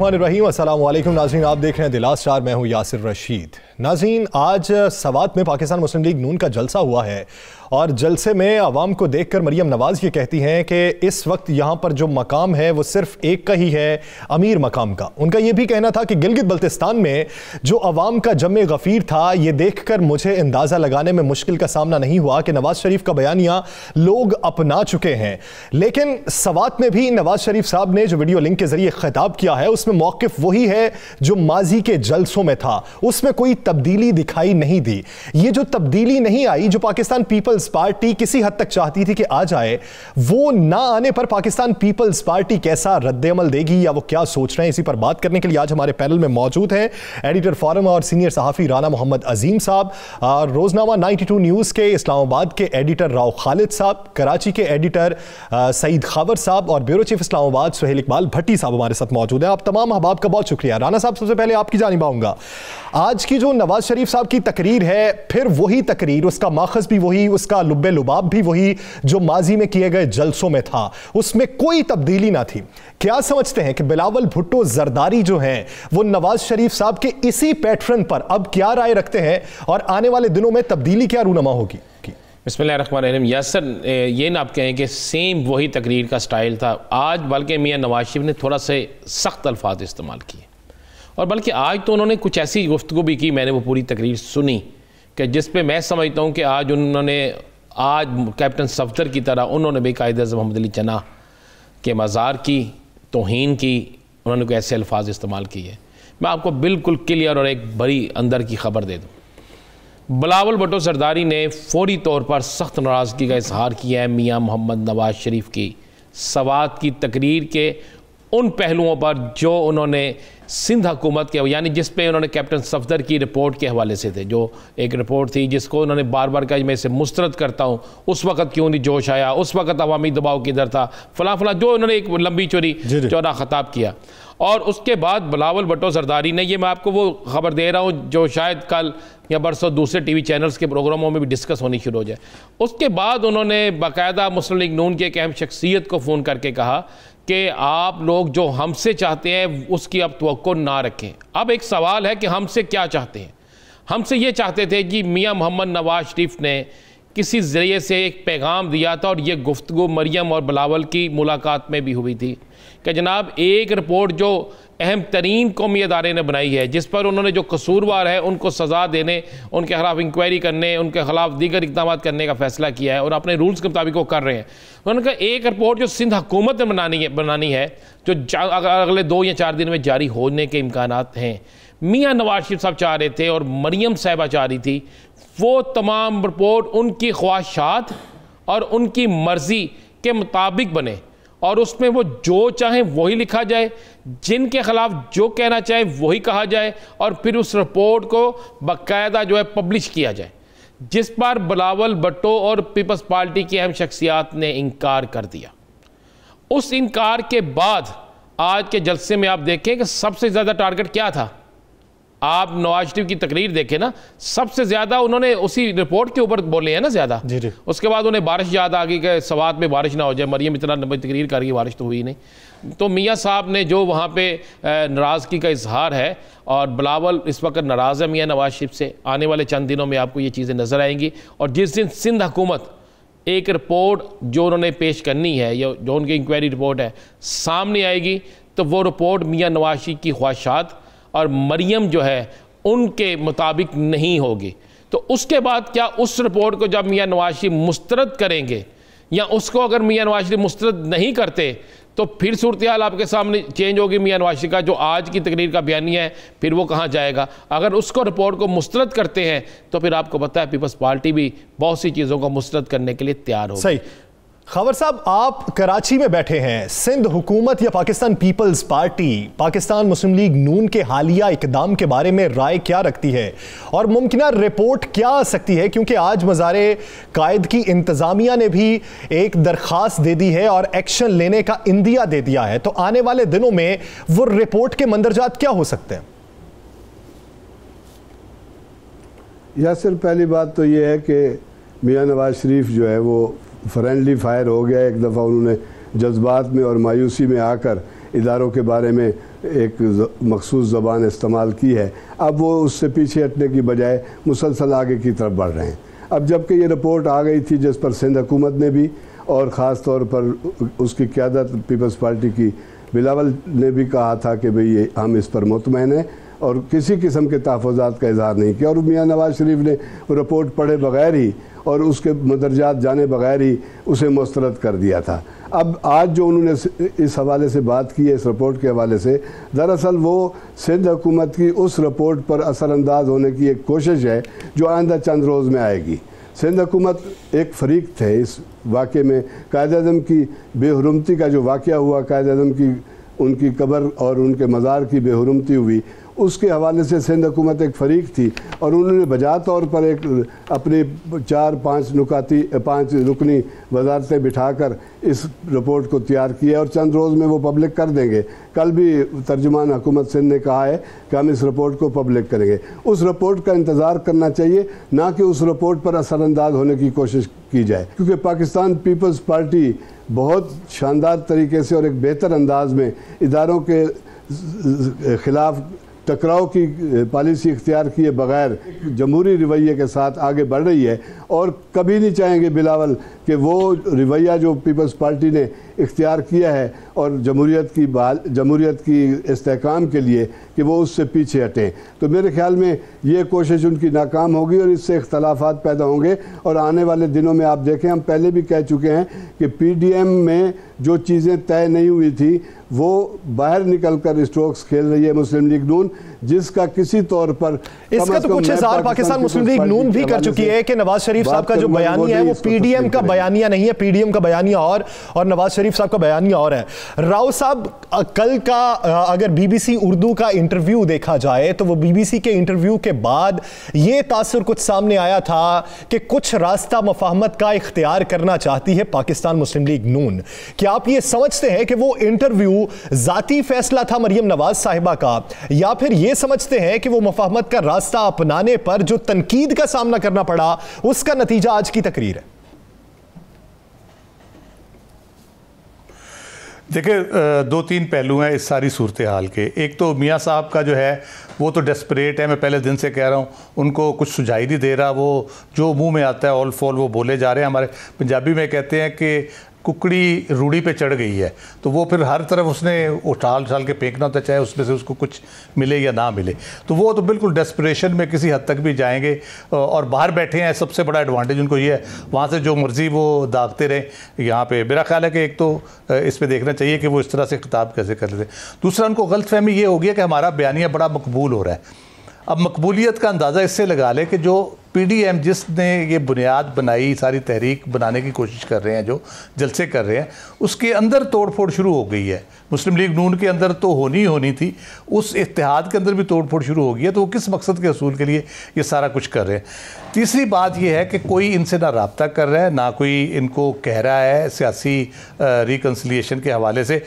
रहीम अस्सलाम नाजीन आप देख रहे हैं दिलास चार मैं हूँ यासिर रशीद नाजीन आज सवात में पाकिस्तान मुस्लिम लीग नून का जलसा हुआ है और जलसे में आवाम को देखकर मरियम नवाज़ ये कहती हैं कि इस वक्त यहाँ पर जो मकाम है वो सिर्फ एक का ही है अमीर मकाम का उनका ये भी कहना था कि गिलगित बल्तिस्तान में जो आवाम का जम गफ़ीर था ये देख कर मुझे अंदाज़ा लगाने में मुश्किल का सामना नहीं हुआ कि नवाज़ शरीफ का बयानिया लोग अपना चुके हैं लेकिन सवात में भी नवाज़ शरीफ साहब ने जो वीडियो लिंक के ज़रिए खिताब किया है उसमें मौक़ वही है जो माजी के जलसों में था उसमें कोई तब्दीली दिखाई नहीं दी ये जो तब्दीली नहीं आई जो पाकिस्तान पीपल पीपल्स पार्टी किसी हद तक चाहती थी कि आ जाए वो ना आने पर पाकिस्तान पीपल्स पार्टी कैसा रद्दमल देगी या वो क्या सोच रहे हैं इसी पर बात करने के लिए आज हमारे पैनल में मौजूद हैं एडिटर फॉरम और सीनियर सहाफ़ी राना मोहम्मद अजीम साहब रोज़नामा 92 न्यूज़ के इस्लामाबाद के एडिटर राव खालिद साहब कराची के एडिटर सईद खावर साहब और ब्यूरो चीफ इस्लामाबाद सुहेल इकबाल भट्टी साहब हमारे साथ मौजूद हैं आप तमाम अहबाब का बहुत शुक्रिया राना साहब सबसे पहले आपकी जानी पाऊंगा आज की जो नवाज शरीफ साहब की तकरीर है फिर वही तकरीर उसका माखज भी वही उस उसका लुब्बे लुबाब भी वही जो माजी में किए गए जलसों में था उसमें कोई तब्दीली ना थी क्या समझते हैं कि बिलावल भुट्टो जरदारी जो हैं वो नवाज शरीफ साहब के इसी पैटर्न पर अब क्या राय रखते हैं और आने वाले दिनों में तब्दीली क्या रूनमा होगी बसमीम यासर ये ना आप कहें कि सेम वही तकरीर का स्टाइल था आज बल्कि मियाँ नवाज शरीफ ने थोड़ा से सख्त अल्फाज इस्तेमाल किए और बल्कि आज तो उन्होंने कुछ ऐसी गुफ्तु भी की मैंने वो पूरी तकरीर सुनी कि जिस पे मैं समझता हूँ कि आज उन्होंने आज कैप्टन सफदर की तरह उन्होंने भी कायद अजम मोहम्मद अली चना के मज़ार की तोहन की उन्होंने कोई ऐसे अल्फाज इस्तेमाल किए मैं आपको बिल्कुल क्लियर और एक बड़ी अंदर की खबर दे दूँ बलावल भटो सरदारी ने फौरी तौर पर सख्त नाराज़गी का इजहार किया है मियाँ मोहम्मद नवाज शरीफ की सवाद की तकरीर के उन पहलुओं पर जो उन्होंने सिंध हुकूमत के यानी जिस पे उन्होंने कैप्टन सफदर की रिपोर्ट के हवाले से थे जो एक रिपोर्ट थी जिसको उन्होंने बार बार कहा मैं इसे मुस्तरद करता हूँ उस वक्त क्यों नहीं जोश आया उस वक्त अवामी दबाव किधर था फ़लाँ फ़लाँ जो उन्होंने एक लंबी चोरी चौरा ख़ताब किया और उसके बाद बलावल भट्टो सरदारी ने ये मैं आपको वो खबर दे रहा हूँ जो शायद कल या बरसों दूसरे टी वी चैनल्स के प्रोग्रामों में भी डिस्कस होनी शुरू हो जाए उसके बाद उन्होंने बाकायदा मुस्लिम लीग नून की एक अहम शख्सियत को फ़ोन करके कहा कि आप लोग जो हमसे चाहते हैं उसकी अब तो ना रखें अब एक सवाल है कि हमसे क्या चाहते हैं हमसे ये चाहते थे कि मियाँ मोहम्मद नवाज शरीफ ने किसी ज़रिए से एक पैगाम दिया था और ये गुफ्तु मरियम और बलावल की मुलाकात में भी हुई थी कि जनाब एक रिपोर्ट जो अहम तरीन कौमी अदारे ने बनाई है जिस पर उन्होंने जो कसूरवार है उनको सज़ा देने उनके खिलाफ इंक्वायरी करने उनके खिलाफ दीगर इकदाम करने का फैसला किया है और अपने रूल्स के मुताबिक वो कर रहे हैं उन्होंने कहा एक रिपोर्ट जो सिंध हुकूमत ने बनानी है बनानी है जो अगले दो या चार दिन में जारी होने के इम्कान हैं मियाँ नवाज शरीफ साहब चाह रहे थे और मरीम साहबा चाह रही थी वो तमाम रिपोर्ट उनकी ख्वाहिशात और उनकी मर्ज़ी के मुताबिक बने और उसमें वो जो चाहे वही लिखा जाए जिनके खिलाफ जो कहना चाहे वही कहा जाए और फिर उस रिपोर्ट को बाकायदा जो है पब्लिश किया जाए जिस पर बलावल भट्टो और पीपल्स पार्टी की अहम शख्सियात ने इनकार कर दिया उस इनकार के बाद आज के जलसे में आप देखें कि सबसे ज़्यादा टारगेट क्या था आप नवाज शरीफ की तकरीर देखें ना सबसे ज़्यादा उन्होंने उसी रिपोर्ट के ऊपर बोले हैं ना ज़्यादा जी जी उसके बाद उन्हें बारिश याद आ गई कि सवात में बारिश ना हो जाए मरियम इतना लंबी तकरीर कर गई बारिश तो हुई नहीं तो मियाँ साहब ने जो वहाँ पे नाराज़गी का इजहार है और बिलावल इस वक्त नाराज़ है मियाँ नवाज शरीफ से आने वाले चंद दिनों में आपको ये चीज़ें नज़र आएंगी और जिस दिन सिंध हुकूमत एक रिपोर्ट जो उन्होंने पेश करनी है या जो उनकी इंक्वायरी रिपोर्ट है सामने आएगी तो वो रिपोर्ट मियाँ नवाज शरीफ की ख्वाहिशात और मरियम जो है उनके मुताबिक नहीं होगी तो उसके बाद क्या उस रिपोर्ट को जब मियाँ नवाज शरीफ मुस्तरद करेंगे या उसको अगर मियाँ नवाज शरीफ मुस्तरद नहीं करते तो फिर सूरत हाल आपके सामने चेंज होगी मियाँ नवाज शरीफ का जो आज की तकरीर का बयानी है फिर वो कहाँ जाएगा अगर उसको रिपोर्ट को मुस्तरद करते हैं तो फिर आपको पता है पीपल्स पार्टी भी बहुत सी चीज़ों को मुस्तरद करने के लिए तैयार हो सही खबर साहब आप कराची में बैठे हैं सिंध हुकूमत या पाकिस्तान पीपल्स पार्टी पाकिस्तान मुस्लिम लीग नून के हालिया इकदाम के बारे में राय क्या रखती है और मुमकिन रिपोर्ट क्या आ सकती है क्योंकि आज मज़ार कायद की इंतज़ामिया ने भी एक दरख्वास्त दे दी है और एक्शन लेने का इंदिया दे दिया है तो आने वाले दिनों में वो रिपोर्ट के मंदरजात क्या हो सकते हैं या सिर्फ पहली बात तो ये है कि मियाँ नवाज शरीफ जो है वो फ्रेंडली फायर हो गया एक दफ़ा उन्होंने जज्बात में और मायूसी में आकर इदारों के बारे में एक मखसूस ज़बान इस्तेमाल की है अब वो उससे पीछे हटने की बजाय मुसलसल आगे की तरफ बढ़ रहे हैं अब जबकि ये रिपोर्ट आ गई थी जिस पर सिंध हुकूमत ने भी और ख़ास तौर पर उसकी क्यादत पीपल्स पार्टी की बिलावल ने भी कहा था कि भाई ये हम इस पर मुतमैन हैं और किसी किस्म के तहफ़ात का इजहार नहीं किया और मियाँ नवाज़ शरीफ ने रिपोर्ट पढ़े बगैर ही और उसके मदरजात जाने बगैर ही उसे मस्तरद कर दिया था अब आज जो उन्होंने इस हवाले से बात की है इस रिपोर्ट के हवाले से दरअसल वो सिंध हुकूमत की उस रिपोर्ट पर असरानंदाज होने की एक कोशिश है जो आइंदा चंद रोज़ में आएगी सिंध हुकूमत एक फरीक थे इस वाक़े में कायद अजम की बेहरमती का जो वाक़ हुआ कायद अजम की उनकी कबर और उनके मज़ार की बेहरमती हुई उसके हवाले से सिंध हुकूमत एक फरीक थी और उन्होंने बजा तौर पर एक अपने चार पाँच नुकाती पाँच रुकनी वजारतें बिठाकर इस रिपोर्ट को तैयार किया और चंद रोज़ में वो पब्लिक कर देंगे कल भी तर्जुमान हुकूमत सिंध ने कहा है कि हम इस रिपोर्ट को पब्लिक करेंगे उस रिपोर्ट का इंतज़ार करना चाहिए ना कि उस रिपोर्ट पर असरानंदाज होने की कोशिश की जाए क्योंकि पाकिस्तान पीपल्स पार्टी बहुत शानदार तरीके से और एक बेहतर अंदाज में इदारों के ख़िलाफ़ टकराव की पॉलिसी इख्तियार किए बगैर जमहूरी रवैये के साथ आगे बढ़ रही है और कभी नहीं चाहेंगे बिलावल कि वो रवैया जो पीपल्स पार्टी ने इख्तियार किया है और जमहूरीत की बाल जमहूरीत की इसकाम के लिए कि वो उससे पीछे हटें तो मेरे ख्याल में ये कोशिश उनकी नाकाम होगी और इससे इख्तलाफा पैदा होंगे और आने वाले दिनों में आप देखें हम पहले भी कह चुके हैं कि पी डी एम में जो चीज़ें तय नहीं हुई थी वो बाहर निकल कर स्ट्रोक्स खेल रही है मुस्लिम लीग नून जिसका किसी तौर पर इसका तो कुछ हजार पाकिस्तान मुस्लिम लीग नून भी कर चुकी है कि नवाज शरीफ साहब का जो बयानी है वो पीडीएम का बयानिया नहीं है पीडीएम का बयानिया और और नवाज शरीफ साहब का बयानिया और है राव साहब कल का अगर बीबीसी उर्दू का इंटरव्यू देखा जाए तो वो बीबीसी के इंटरव्यू के बाद ये तासर कुछ सामने आया था कि कुछ रास्ता मफाहमत का इख्तियार करना चाहती है पाकिस्तान मुस्लिम लीग नून क्या आप ये समझते हैं कि वो इंटरव्यू जाती फैसला था मरियम नवाज साहिबा का या फिर ये ये समझते हैं कि वो मुफाहमत का रास्ता अपनाने पर जो तनकीद का सामना करना पड़ा उसका नतीजा आज की तकरीर है देखिए दो तीन पहलू हैं इस सारी सूरत हाल के एक तो मियाँ साहब का जो है वो तो डेस्परेट है मैं पहले दिन से कह रहा हूँ उनको कुछ सुझाई नहीं दे रहा वो जो मुंह में आता है ऑल फॉल वो बोले जा रहे हैं हमारे पंजाबी में कहते हैं कि कुकड़ी रूढ़ी पे चढ़ गई है तो वो फिर हर तरफ उसने उछाल उछाल के फेंकना होता चाहे उसमें से उसको कुछ मिले या ना मिले तो वो तो बिल्कुल डेस्परेशन में किसी हद तक भी जाएंगे और बाहर बैठे हैं सबसे बड़ा एडवांटेज उनको ये है वहाँ से जो मर्ज़ी वो दागते रहें यहाँ पर मेरा ख्याल है कि एक तो इस पर देखना चाहिए कि वो इस तरह से खिताब कैसे कर लेते दूसरा उनको गलत फहमी ये हो कि हमारा बयानिया बड़ा मकबूल हो रहा है अब मकबूलीत का अंदाज़ा इससे लगा लें कि जो पीडीएम जिसने ये बुनियाद बनाई सारी तहरीक बनाने की कोशिश कर रहे हैं जो जलसे कर रहे हैं उसके अंदर तोड़फोड़ शुरू हो गई है मुस्लिम लीग नून के अंदर तो होनी ही होनी थी उस इतिहाद के अंदर भी तोड़फोड़ शुरू हो गई है तो वो किस मकसद के असूल के लिए ये सारा कुछ कर रहे हैं तीसरी बात यह है कि कोई इनसे ना रबता कर रहा है ना कोई इनको कह रहा है सियासी रिकन्सलिएशन के हवाले से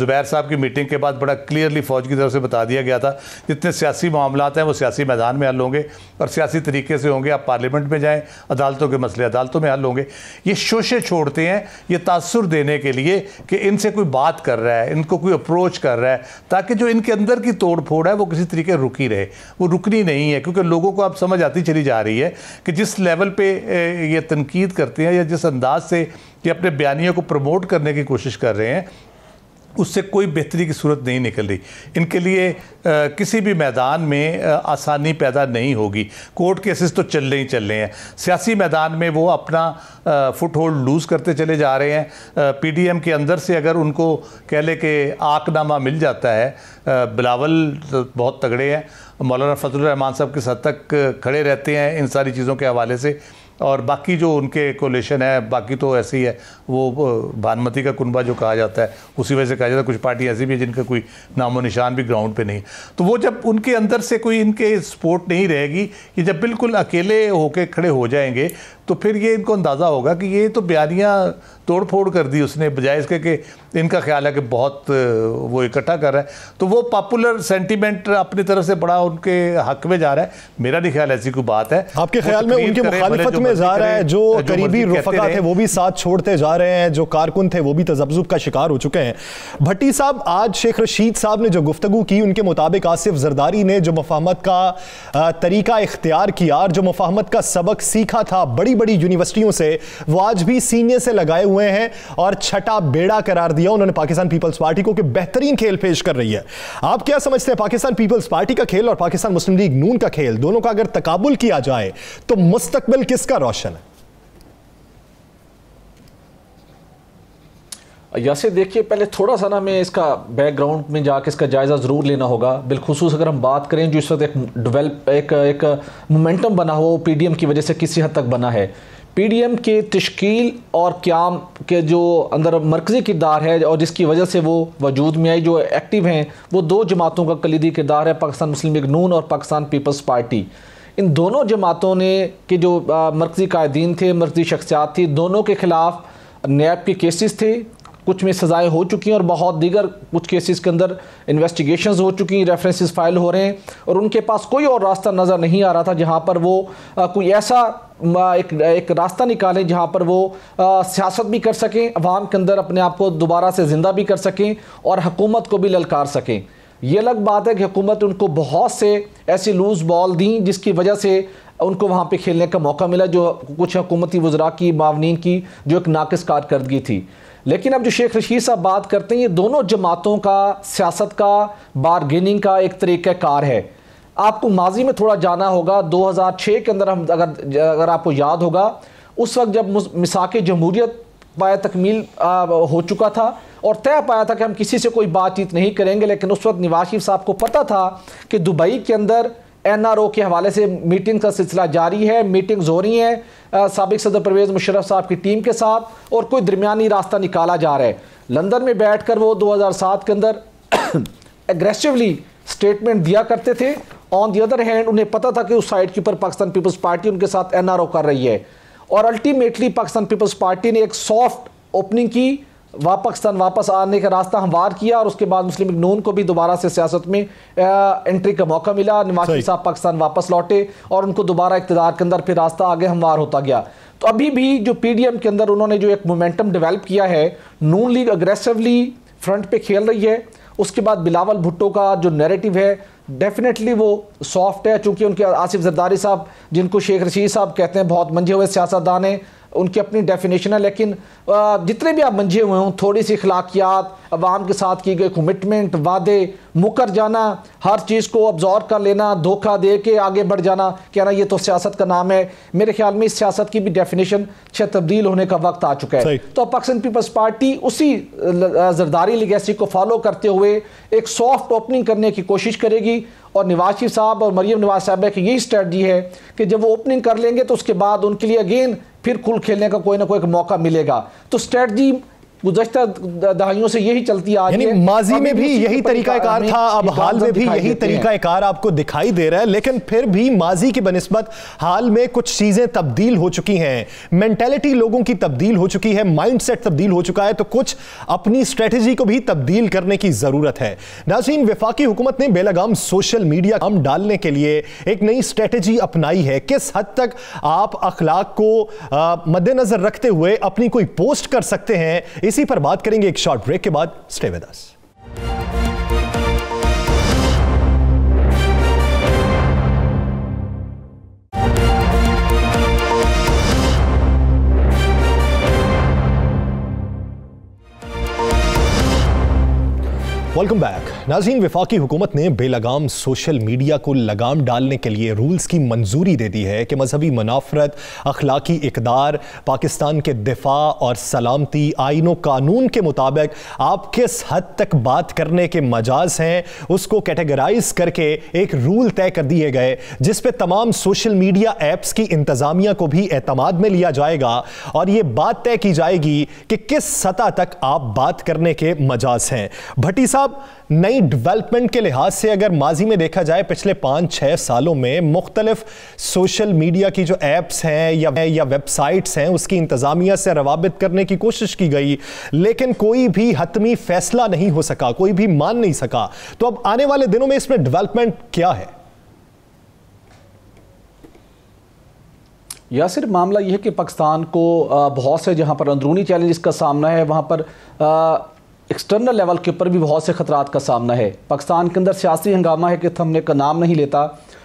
ज़ुबैर साहब की मीटिंग के बाद बड़ा क्लियरली फ़ौज की तरफ से बता दिया गया था जितने सियासी मामला हैं वो सियासी मैदान में हल होंगे और सियासी तरीके से होंगे होंगे आप पार्लियामेंट में जाएं अदालतों के मसले अदालतों में हल होंगे ये शोशे छोड़ते हैं ये तासर देने के लिए कि इनसे कोई बात कर रहा है इनको कोई अप्रोच कर रहा है ताकि जो इनके अंदर की तोड़ फोड़ है वो किसी तरीके रुकी रहे वो रुकनी नहीं है क्योंकि लोगों को अब समझ आती चली जा रही है कि जिस लेवल पर ये तनकीद करते हैं या जिस अंदाज से ये अपने बयानियों को प्रमोट करने की कोशिश कर रहे हैं उससे कोई बेहतरी की सूरत नहीं निकल रही इनके लिए आ, किसी भी मैदान में आ, आसानी पैदा नहीं होगी कोर्ट केसेस तो चल रहे ही चल रहे हैं सियासी मैदान में वो अपना फुट होल्ड लूज़ करते चले जा रहे हैं पीडीएम के अंदर से अगर उनको कह ले कि आकनामा मिल जाता है आ, बिलावल तो बहुत तगड़े हैं मौलाना फजल रहमान साहब किस हद तक खड़े रहते हैं इन सारी चीज़ों के हवाले से और बाकी जो उनके कोलेशन है बाकी तो ऐसी है वो भानमती का कुनबा जो कहा जाता है उसी वजह से कहा जाता है कुछ पार्टी ऐसी भी है जिनका कोई नामो निशान भी ग्राउंड पे नहीं तो वो जब उनके अंदर से कोई इनके सपोर्ट नहीं रहेगी ये जब बिल्कुल अकेले होके खड़े हो जाएंगे तो फिर ये इनको अंदाज़ा होगा कि ये तो बयानियाँ तोड़ फोड़ कर दी उसने बजाय इसके कि इनका ख्याल है कि बहुत वो इकट्ठा कर रहा है तो वो पॉपुलर सेंटीमेंट अपनी तरफ से बड़ा उनके हक में जा रहा है मेरा नहीं ख्याल ऐसी कोई बात है आपके ख्याल में उनके मुखालफत में जा रहा है जो करीबी रफका थे वो भी साथ छोड़ते जा रहे हैं जो कारकुन थे वो भी तजब्जुब का शिकार हो चुके हैं भट्टी साहब आज शेख रशीद साहब ने जो गुफ्तु की उनके मुताबिक आसिफ जरदारी ने जो मफाहमत का तरीका इख्तियार किया और जो मफाहमत का सबक सीखा था बड़ी बड़ी यूनिवर्सिटियों से वो आज भी सीनियर से लगाए हुए हैं और छठा बेड़ा करार दिया उन्होंने पाकिस्तान पीपल्स पार्टी को कि बेहतरीन खेल पेश कर रही है आप क्या समझते हैं पाकिस्तान पीपल्स पार्टी का खेल और पाकिस्तान मुस्लिम लीग नून का खेल दोनों का अगर तकबुल किया जाए तो मुस्तबिल किसका रोशन है या से देखिए पहले थोड़ा सा ना मैं इसका बैकग्राउंड में जाके इसका जायज़ा ज़रूर लेना होगा बिलखसूस अगर हम बात करें जो इस वक्त एक डिवेल्प एक एक मोमेंटम बना हुआ वो पी की वजह से किसी हद तक बना है पी के तश्कील और क्याम के जो अंदर मरकज़ी किरदार है और जिसकी वजह से वो वजूद में आई जो एक्टिव हैं वो दो जमातों का कलीदी किरदार है पाकिस्तान मुस्लिम लीग नून और पाकिस्तान पीपल्स पार्टी इन दोनों जमातों ने के जो मरकज़ी कायदीन थे मरकज़ी शख्सियात थी दोनों के ख़िलाफ़ नैब के केसेस थे कुछ में सज़ाएँ हो चुकी हैं और बहुत दीगर कुछ केसेस के अंदर इन्वेस्टिगेशन हो चुकी हैं रेफरेंसेस फाइल हो रहे हैं और उनके पास कोई और रास्ता नज़र नहीं आ रहा था जहाँ पर वो आ, कोई ऐसा एक एक रास्ता निकालें जहाँ पर वो सियासत भी कर सकें अवाम के अंदर अपने आप को दोबारा से ज़िंदा भी कर सकें और हकूमत को भी ललकार सकें ये अलग बात है कि हुकूमत उनको बहुत से ऐसी लूज़ बॉल दी जिसकी वजह से उनको वहाँ पे खेलने का मौका मिला जो कुछ हुकूमती वजरा की मावनी की जो एक नाकस कारकर्दगी थी लेकिन अब जो शेख रशीद साहब बात करते हैं ये दोनों जमातों का सियासत का बारगेनिंग का एक तरीक़ाकार है आपको माजी में थोड़ा जाना होगा 2006 के अंदर हम अगर अगर आपको याद होगा उस वक्त जब मिसाक जमहूरियत पाया तकमील आ, हो चुका था और तय पाया था कि हम किसी से कोई बातचीत नहीं करेंगे लेकिन उस वक्त नवाज साहब को पता था कि दुबई के अंदर एनआरओ के हवाले से मीटिंग का सिलसिला जारी है मीटिंग्स हो रही हैं सबक सदर परवेज़ मुशरफ साहब की टीम के साथ और कोई दरमियानी रास्ता निकाला जा रहा है लंदन में बैठ कर वो सात के अंदर एग्रेसिवली स्टेटमेंट दिया करते थे ऑन दी अदर हैंड उन्हें पता था कि उस साइड के ऊपर पाकिस्तान पीपल्स पार्टी उनके साथ एन कर रही है और अल्टीमेटली पाकिस्तान पीपल्स पार्टी ने एक सॉफ्ट ओपनिंग की वा पाकिस्तान वापस आने का रास्ता हमवार किया और उसके बाद मुस्लिम नून को भी दोबारा से सियासत में एंट्री का मौका मिला नवाज साहब पाकिस्तान वापस लौटे और उनको दोबारा इकतदार के अंदर फिर रास्ता आगे हमवार होता गया तो अभी भी जो पीडीएम के अंदर उन्होंने जो एक मोमेंटम डेवलप किया है नून लीग अग्रेसिवली फ्रंट पे खेल रही है उसके बाद बिलावल भुट्टो का जो नेरेटिव है डेफिनेटली वो सॉफ्ट है चूंकि उनके आसिफ जरदारी साहब जिनको शेख रशीद साहब कहते हैं बहुत मंझे हुए सियासतदान हैं उनकी अपनी डेफिनेशन है लेकिन जितने भी आप मंझे हुए हों थोड़ी सी अखलाकियात अवाम के साथ की गई कमिटमेंट वादे मुकर जाना हर चीज़ को ऑब्जॉर्व कर लेना धोखा दे के आगे बढ़ जाना कहना ये तो सियासत का नाम है मेरे ख्याल में इस सियासत की भी डेफिनेशन छः तब्दील होने का वक्त आ चुका है तो पाकिस्तान पीपल्स पार्टी उसी जरदारी लिगेसी को फॉलो करते हुए एक सॉफ्ट ओपनिंग करने की कोशिश करेगी और नवाज शरीफ साहब और मरियम नवाज साहब की यही स्ट्रेटी है कि जब वो ओपनिंग कर लेंगे तो उसके बाद उनके लिए अगेन फिर कुल खेलने का कोई ना कोई मौका मिलेगा तो स्ट्रेटजी गुजशत दहाइयों से यही चलती आ रही है माजी में भी यही तरीकाकार था अब हाल में भी यही तरीकाकार आपको दिखाई दे रहा है लेकिन फिर भी माजी की बनस्बत हाल में कुछ चीजें तब्दील हो चुकी हैं मेंटेलिटी लोगों की तब्दील हो चुकी है माइंडसेट तब्दील हो चुका है तो कुछ अपनी स्ट्रेटेजी को भी तब्दील करने की जरूरत है नाजीन विफाकी हुकूमत ने बेलगाम सोशल मीडिया कम डालने के लिए एक नई स्ट्रेटेजी अपनाई है किस हद तक आप अखलाक को मद्देनजर रखते हुए अपनी कोई पोस्ट कर सकते हैं इसी पर बात करेंगे एक शॉर्ट ब्रेक के बाद stay with us welcome back नाजीन विफाकी हुकूमत ने बेलगाम सोशल मीडिया को लगाम डालने के लिए रूल्स की मंजूरी दे दी है कि मजहबी मुनाफरत अखलाकी इकदार पाकिस्तान के दिफा और सलामती आइन कानून के मुताबिक आप किस हद तक बात करने के मजाज हैं उसको कैटेगराइज करके एक रूल तय कर दिए गए जिस पर तमाम सोशल मीडिया एप्स की इंतज़ामिया को भी अतमाद में लिया जाएगा और ये बात तय की जाएगी कि किस सतह तक आप बात करने के मजाज हैं भट्टी साहब नई डेवलपमेंट के लिहाज से अगर माजी में देखा जाए पिछले पाँच छः सालों में मुख्तलिफ सोशल मीडिया की जो एप्स हैं या या वेबसाइट्स हैं उसकी इंतज़ामिया से रवाबित करने की कोशिश की गई लेकिन कोई भी हतमी फैसला नहीं हो सका कोई भी मान नहीं सका तो अब आने वाले दिनों में इसमें डिवेलपमेंट क्या है या सिर्फ मामला यह है कि पाकिस्तान को बहुत से जहाँ पर अंदरूनी चैलेंज का सामना है वहाँ पर एक्सटर्नल लेवल के ऊपर भी बहुत से खतरात का सामना है पाकिस्तान के अंदर सियासी हंगामा है कि थमने का नाम नहीं लेता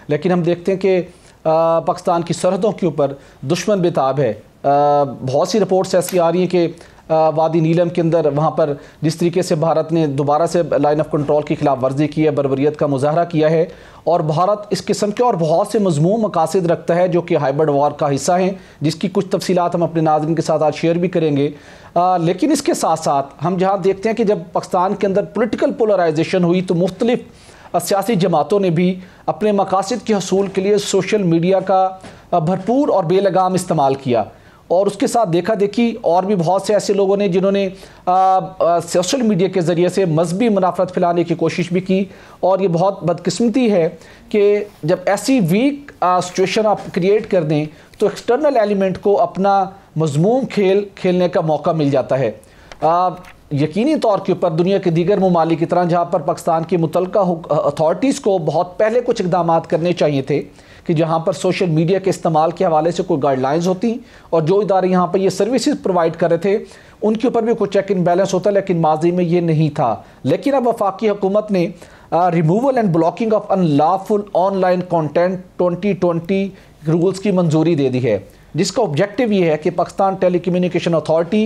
लेकिन हम देखते हैं कि पाकिस्तान की सरहदों के ऊपर दुश्मन बेताब है बहुत सी रिपोर्ट्स ऐसी आ रही हैं कि वादी नीलम के अंदर वहाँ पर जिस तरीके से भारत ने दोबारा से लाइन ऑफ कंट्रोल की खिलाफ वर्जी की है बरबरीत का मुजाहरा किया है और भारत इस किस्म के और बहुत से मजमू मकासद रखता है जो कि हाइब्रिड वॉर का हिस्सा हैं जिसकी कुछ तफसीत हम अपने नाजरन के साथ आज शेयर भी करेंगे आ, लेकिन इसके साथ साथ हम जहाँ देखते हैं कि जब पाकिस्तान के अंदर पोलिटिकल पोलराइजेशन हुई तो मुख्तलिफ़ सियासी जमातों ने भी अपने मकासद के हसूल के लिए सोशल मीडिया का भरपूर और बेलगाम इस्तेमाल किया और उसके साथ देखा देखी और भी बहुत से ऐसे लोगों ने जिन्होंने सोशल मीडिया के ज़रिए से मजहबी मुनाफरत फैलाने की कोशिश भी की और ये बहुत बदकस्मती है कि जब ऐसी वीक सिचुएशन आप क्रिएट कर दें तो एक्सटर्नल एलिमेंट को अपना मजमूम खेल खेलने का मौका मिल जाता है आ, यकीनी तौर के ऊपर दुनिया के दीगर ममालिक तरह जहाँ पर पाकिस्तान की मुतलका अथॉरटीज़ को बहुत पहले कुछ इकदाम करने चाहिए थे कि जहाँ पर सोशल मीडिया के इस्तेमाल के हवाले से कोई गाइडलाइंस होती और जो इदारे यहाँ पर ये सर्विसेज प्रोवाइड कर रहे थे उनके ऊपर भी कोई चेक इन बैलेंस होता लेकिन माजी में ये नहीं था लेकिन अब वफाकी हुकूमत ने removal and blocking of unlawful online content twenty twenty rules की मंजूरी दे दी है जिसका ऑब्जेक्टिव ये है कि पाकिस्तान टेलीकम्युनिकेशन अथॉरिटी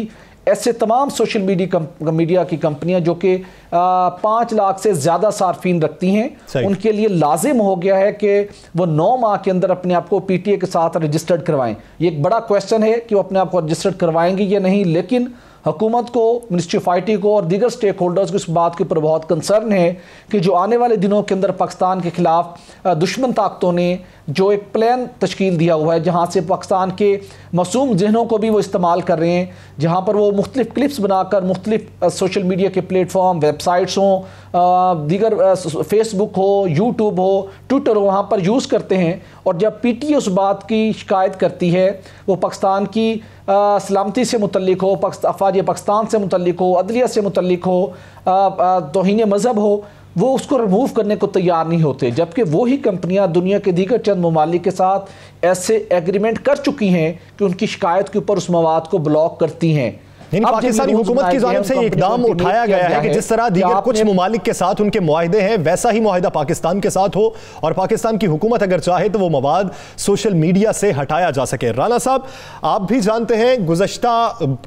ऐसे तमाम सोशल मीडिया मीडिया की कंपनियां जो कि पाँच लाख से ज़्यादा सार्फिन रखती हैं उनके लिए लाजिम हो गया है कि वो नौ माह के अंदर अपने आप को पी टी ए के साथ रजिस्टर्ड करवाएं ये एक बड़ा क्वेश्चन है कि वो अपने आप को रजिस्टर्ड करवाएंगे या नहीं लेकिन हुकूमत को मिनिस्ट्री ऑफ आई को और दीगर स्टेक होल्डर्स को इस बात के ऊपर बहुत कंसर्न है कि जो आने वाले दिनों के अंदर पाकिस्तान के खिलाफ दुश्मन ताकतों ने जो एक प्लान तश्कील दिया हुआ है जहाँ से पाकिस्तान के मासूम जहनों को भी वो इस्तेमाल कर रहे हैं जहाँ पर वो मुख्तलिफ क्लिप्स बनाकर मुख्तलिफ सोशल मीडिया के प्लेटफॉर्म वेबसाइट्स हों दीगर फेसबुक हो यूट्यूब हो ट्विटर हो वहाँ पर यूज़ करते हैं और जब पी टी उस बात की शिकायत करती है वो पाकिस्तान की सलामती से मुतलक हो अफवाज पाकिस्तान से मुतलक हो अदलिया से मुतलक हो तोहन मज़हब हो वो उसको रिमूव करने को तैयार नहीं होते जबकि वही कंपनियां दुनिया के दीगर चंद ममालिक के साथ ऐसे एग्रीमेंट कर चुकी हैं कि उनकी शिकायत के ऊपर उस मवाद को ब्लॉक करती हैं पाकिस्तानी हुकूमत की जानब से इकदाम उठाया गया है कि जिस तरह दीगर कुछ ममालिक के साथ उनके माहदे हैं वैसा ही माहिदा पाकिस्तान के साथ हो और पाकिस्तान की हुकूमत अगर चाहे तो वो मवाद सोशल मीडिया से हटाया जा सके राना साहब आप भी जानते हैं गुजशत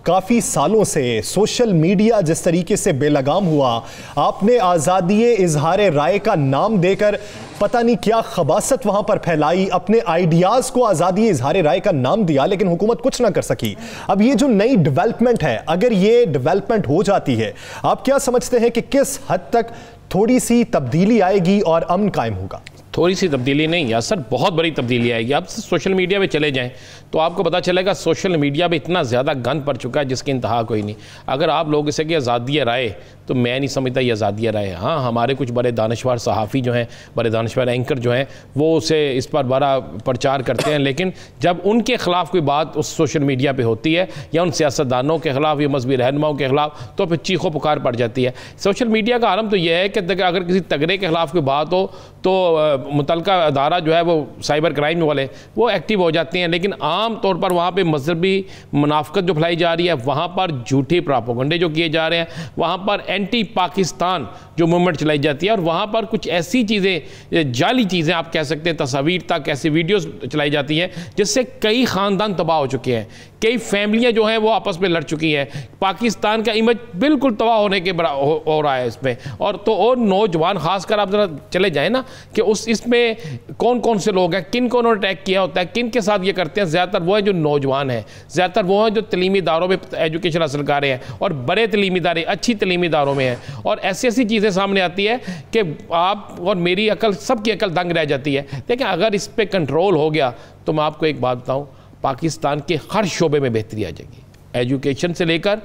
काफ़ी सालों से सोशल मीडिया जिस तरीके से बेलगाम हुआ आपने आज़ादी इजहार राय का नाम देकर पता नहीं क्या खबासत वहां पर फैलाई अपने आइडियाज को आजादी इजहार राय का नाम दिया लेकिन हुकूमत कुछ ना कर सकी अब ये जो नई डेवलपमेंट है अगर ये डेवलपमेंट हो जाती है आप क्या समझते हैं कि किस हद तक थोड़ी सी तब्दीली आएगी और अमन कायम होगा थोड़ी सी तब्दीली नहीं यार सर बहुत बड़ी तब्दीली आएगी आप सोशल मीडिया पे चले जाएं तो आपको पता चलेगा सोशल मीडिया पे इतना ज़्यादा गंद पड़ चुका है जिसकी इंतहा कोई नहीं अगर आप लोग इसे कि आज़ादी राय तो मैं नहीं समझता ये आज़ादी राय हाँ हमारे कुछ बड़े दानशवर सहाफ़ी जो हैं बड़े दानशवर एंकर जो हैं वो उसे इस पर बड़ा प्रचार करते हैं लेकिन जब उनके ख़िलाफ़ कोई बात उस सोशल मीडिया पर होती है या उन सियासतदानों के ख़िलाफ़ या मजहबी रहनुमाओं के ख़िलाफ़ तो फिर चीखों पुकार पड़ जाती है सोशल मीडिया का आलम तो यह है कि अगर किसी तगड़े के ख़िलाफ़ कोई बात हो तो मुतल अदारा जो है वो साइबर क्राइम वाले वो एक्टिव हो जाते हैं लेकिन आम आम तौर पर वहाँ पर मजहबी मुनाफ्त जो फैलाई जा रही है वहाँ पर झूठे प्रापोगंडे जो किए जा रहे हैं वहाँ पर एंटी पाकिस्तान जो मूवमेंट चलाई जाती है और वहाँ पर कुछ ऐसी चीज़ें जाली चीज़ें आप कह सकते हैं तस्वीर तक ऐसी वीडियोस चलाई जाती हैं जिससे कई ख़ानदान तबाह हो चुके हैं कई फैमिलियाँ जो हैं वो आपस में लड़ चुकी हैं पाकिस्तान का इमेज बिल्कुल तबाह होने के बड़ा हो, हो रहा है इसमें और तो और नौजवान खासकर आप ज़रा चले जाएँ ना कि उस इसमें कौन कौन से लोग हैं किन को उन्होंने अटैक किया होता है किन के साथ ये करते हैं ज़्यादातर वो हैं जो नौजवान हैं ज़्यादातर वो हैं जो तलीमी इदारों में एजुकेशन हासिल कर रहे हैं और बड़े तलीमी इदारे अच्छी तलीमी इदारों में हैं और ऐसी ऐसी चीज़ें सामने आती है कि आप और मेरी अकल सबकी अकल दंग रह जाती है देखें अगर इस पर कंट्रोल हो गया तो मैं आपको एक बात बताऊँ पाकिस्तान के हर शोबे में बेहतरी आ जाएगी एजुकेशन से लेकर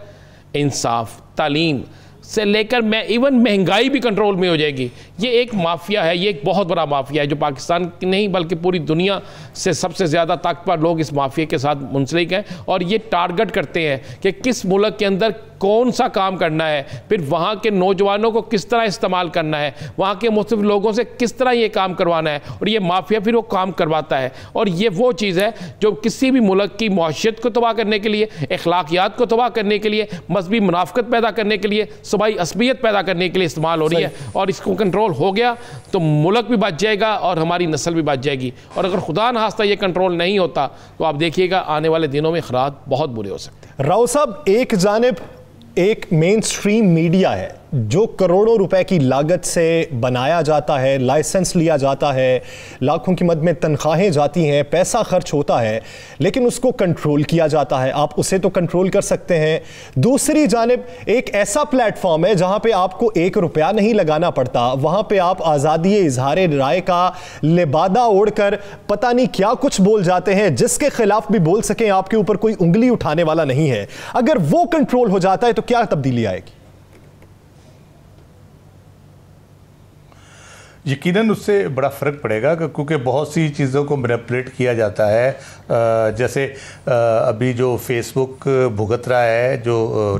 इंसाफ तालीम से लेकर मैं इवन महंगाई भी कंट्रोल में हो जाएगी ये एक माफिया है ये एक बहुत बड़ा माफिया है जो पाकिस्तान की नहीं बल्कि पूरी दुनिया से सबसे ज़्यादा ताकतवर लोग इस माफिया के साथ मुंसलिक हैं और ये टारगेट करते हैं कि किस मुल्क के अंदर कौन सा काम करना है फिर वहाँ के नौजवानों को किस तरह इस्तेमाल करना है वहाँ के मुख्तफ लोगों से किस तरह ये काम करवाना है और ये माफिया फिर वो काम करवाता है और ये वो चीज़ है जो किसी भी मुल्क की माशियत को तबाह करने के लिए अखलाकियात को तबाह करने के लिए मजहबी मुनाफ्त पैदा करने के लिए सूबाई असबियत पैदा करने के लिए इस्तेमाल हो रही है और इसको कंट्रोल हो गया तो मुल्क भी बच जाएगा और हमारी नस्ल भी बच जाएगी और अगर खुदा नास्ता ये कंट्रोल नहीं होता तो आप देखिएगा आने वाले दिनों में खराब बहुत बुरे हो सकते हैं राव साहब एक जानब एक मेन स्ट्रीम मीडिया है जो करोड़ों रुपए की लागत से बनाया जाता है लाइसेंस लिया जाता है लाखों की मद में तनख्वाहें जाती हैं पैसा खर्च होता है लेकिन उसको कंट्रोल किया जाता है आप उसे तो कंट्रोल कर सकते हैं दूसरी जानब एक ऐसा प्लेटफॉर्म है जहां पे आपको एक रुपया नहीं लगाना पड़ता वहां पे आप आज़ादी इजहार राय का लिबादा कर पता नहीं क्या कुछ बोल जाते हैं जिसके खिलाफ भी बोल सकें आपके ऊपर कोई उंगली उठाने वाला नहीं है अगर वो कंट्रोल हो जाता है तो क्या तब्दीली आएगी यकीनन उससे बड़ा फ़र्क पड़ेगा क्योंकि बहुत सी चीज़ों को मैनिपुलेट किया जाता है जैसे अभी जो फेसबुक भुगत रहा है जो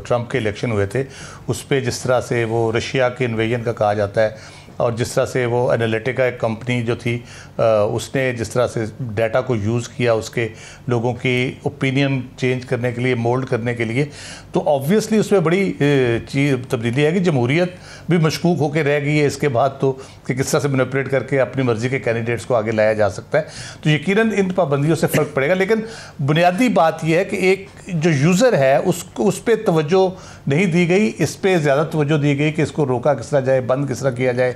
ट्रंप के इलेक्शन हुए थे उस पर जिस तरह से वो रशिया के इन्वेजन का कहा जाता है और जिस तरह से वो एनालिटिका एक कंपनी जो थी उसने जिस तरह से डाटा को यूज़ किया उसके लोगों की ओपिनियन चेंज करने के लिए मोल्ड करने के लिए तो ऑब्वियसली उसमें बड़ी चीज तब्दीली आएगी जमहूरियत भी मशकूक होकर रह गई है इसके बाद तो कि किस तरह से मनोपरेट करके अपनी मर्ज़ी के कैंडिडेट्स को आगे लाया जा सकता है तो यकीनन इन पाबंदियों से फ़र्क पड़ेगा लेकिन बुनियादी बात यह है कि एक जो यूज़र है उसको उस पर तोज्जो नहीं दी गई इस पर ज़्यादा तोज्जो दी गई कि इसको रोका किस तरह जाए बंद किस तरह किया जाए